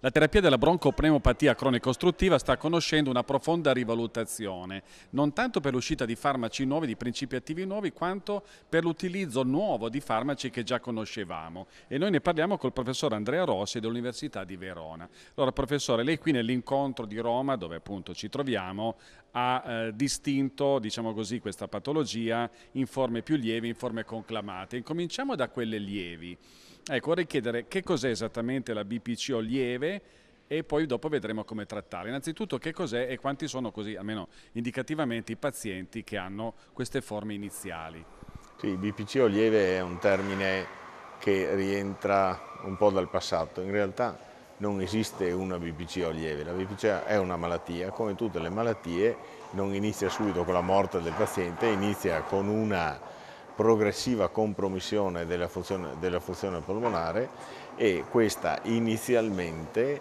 La terapia della broncopneumopatia cronico-ostruttiva sta conoscendo una profonda rivalutazione, non tanto per l'uscita di farmaci nuovi, di principi attivi nuovi, quanto per l'utilizzo nuovo di farmaci che già conoscevamo. E noi ne parliamo col professor Andrea Rossi dell'Università di Verona. Allora, professore, lei qui nell'incontro di Roma, dove appunto ci troviamo, ha eh, distinto, diciamo così, questa patologia in forme più lievi, in forme conclamate. Incominciamo da quelle lievi. Ecco, vorrei chiedere che cos'è esattamente la BPCO lieve e poi dopo vedremo come trattare. Innanzitutto che cos'è e quanti sono così, almeno indicativamente, i pazienti che hanno queste forme iniziali. Sì, BPCO lieve è un termine che rientra un po' dal passato. In realtà non esiste una BPCO lieve, la BPCO è una malattia, come tutte le malattie non inizia subito con la morte del paziente, inizia con una progressiva compromissione della funzione, della funzione polmonare e questa inizialmente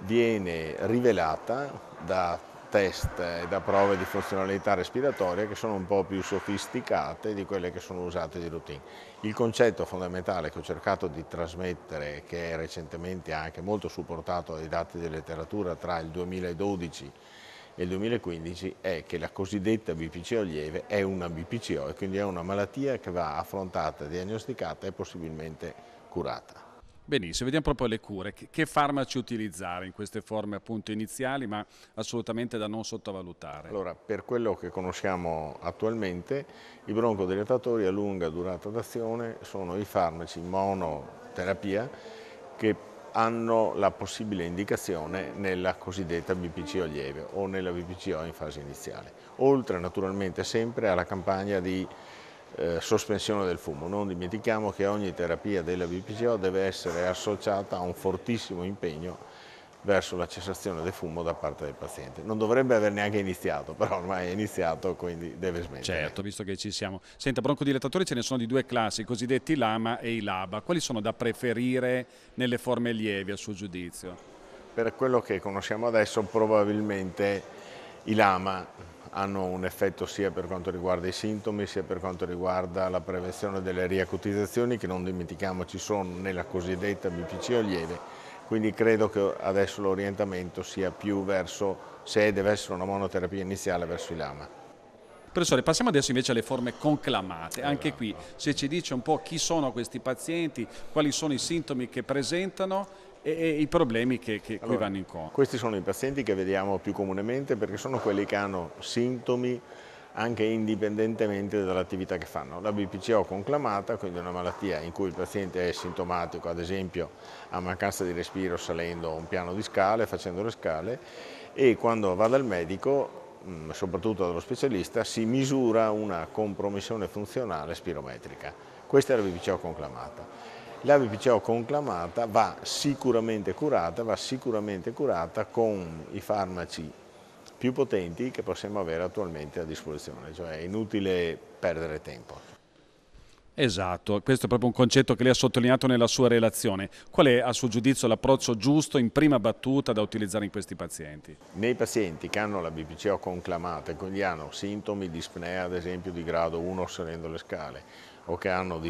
viene rivelata da test e da prove di funzionalità respiratoria che sono un po' più sofisticate di quelle che sono usate di routine. Il concetto fondamentale che ho cercato di trasmettere, che è recentemente anche molto supportato dai dati di letteratura tra il 2012 e il 2015 è che la cosiddetta BPCO lieve è una BPCO e quindi è una malattia che va affrontata, diagnosticata e possibilmente curata. Benissimo, vediamo proprio le cure, che farmaci utilizzare in queste forme appunto iniziali ma assolutamente da non sottovalutare. Allora, per quello che conosciamo attualmente, i broncodilatatori a lunga durata d'azione sono i farmaci monoterapia che hanno la possibile indicazione nella cosiddetta BPCO lieve o nella BPCO in fase iniziale, oltre naturalmente sempre alla campagna di eh, sospensione del fumo. Non dimentichiamo che ogni terapia della BPCO deve essere associata a un fortissimo impegno verso la cessazione del fumo da parte del paziente. Non dovrebbe aver neanche iniziato, però ormai è iniziato, quindi deve smettere. Certo, visto che ci siamo. Senta, broncodilettatori ce ne sono di due classi, i cosiddetti LAMA e i LABA. Quali sono da preferire nelle forme lievi, a suo giudizio? Per quello che conosciamo adesso, probabilmente i LAMA hanno un effetto sia per quanto riguarda i sintomi, sia per quanto riguarda la prevenzione delle riacutizzazioni, che non dimentichiamo ci sono nella cosiddetta BPCO lieve, quindi credo che adesso l'orientamento sia più verso, se deve essere una monoterapia iniziale, verso i lama. Professore, passiamo adesso invece alle forme conclamate. Esatto. Anche qui, se ci dice un po' chi sono questi pazienti, quali sono i sintomi che presentano e, e i problemi che, che allora, cui vanno incontro. Questi sono i pazienti che vediamo più comunemente perché sono quelli che hanno sintomi anche indipendentemente dall'attività che fanno. La BPCO conclamata, quindi una malattia in cui il paziente è sintomatico, ad esempio a mancanza di respiro salendo un piano di scale, facendo le scale, e quando va dal medico mm, soprattutto dallo specialista, si misura una compromissione funzionale spirometrica. Questa è la BPCO conclamata. La BPCO conclamata va sicuramente curata, va sicuramente curata con i farmaci più potenti che possiamo avere attualmente a disposizione, cioè è inutile perdere tempo. Esatto, questo è proprio un concetto che lei ha sottolineato nella sua relazione. Qual è a suo giudizio l'approccio giusto in prima battuta da utilizzare in questi pazienti? Nei pazienti che hanno la BPCO conclamata e quindi hanno sintomi di spnea ad esempio di grado 1 salendo le scale o che hanno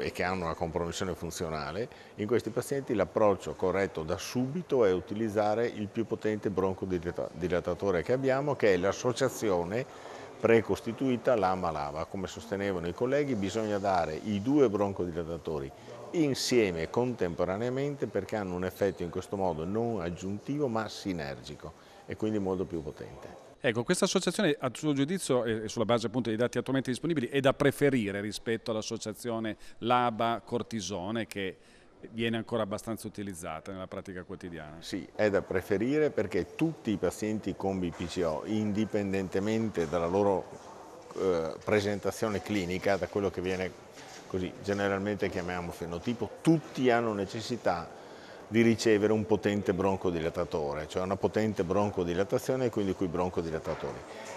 e che hanno una compromissione funzionale, in questi pazienti l'approccio corretto da subito è utilizzare il più potente broncodilatatore che abbiamo, che è l'associazione precostituita lama-lava. Come sostenevano i colleghi, bisogna dare i due broncodilatatori insieme contemporaneamente perché hanno un effetto in questo modo non aggiuntivo ma sinergico e quindi molto più potente. Ecco, questa associazione a suo giudizio e sulla base appunto dei dati attualmente disponibili è da preferire rispetto all'associazione Laba Cortisone che viene ancora abbastanza utilizzata nella pratica quotidiana. Sì, è da preferire perché tutti i pazienti con BPCO, indipendentemente dalla loro eh, presentazione clinica, da quello che viene così generalmente chiamiamo fenotipo, tutti hanno necessità di ricevere un potente broncodilatatore, cioè una potente broncodilatazione e quindi quei broncodilatatori.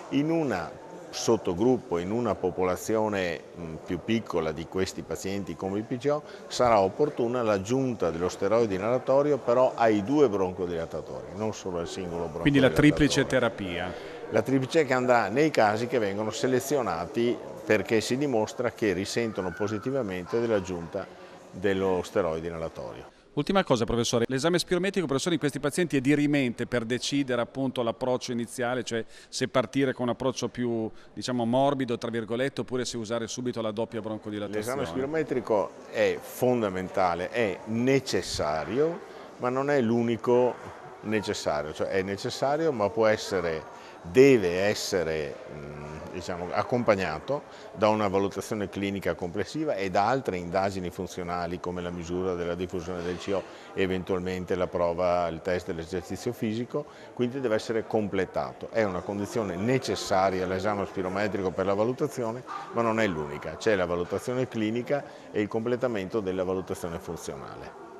In un sottogruppo, in una popolazione più piccola di questi pazienti come il PCO, sarà opportuna l'aggiunta dello steroide inalatorio però ai due broncodilatatori, non solo al singolo broncodilatatore. Quindi la triplice terapia. La triplice che andrà nei casi che vengono selezionati perché si dimostra che risentono positivamente dell'aggiunta dello steroide inalatorio. Ultima cosa professore, l'esame spirometrico professore, in questi pazienti è dirimente per decidere appunto l'approccio iniziale, cioè se partire con un approccio più diciamo, morbido tra virgolette oppure se usare subito la doppia broncodilatazione? L'esame spirometrico è fondamentale, è necessario ma non è l'unico necessario, cioè è necessario ma può essere, deve essere diciamo, accompagnato da una valutazione clinica complessiva e da altre indagini funzionali come la misura della diffusione del CO e eventualmente la prova, il test dell'esercizio fisico, quindi deve essere completato. È una condizione necessaria l'esame spirometrico per la valutazione, ma non è l'unica. C'è la valutazione clinica e il completamento della valutazione funzionale.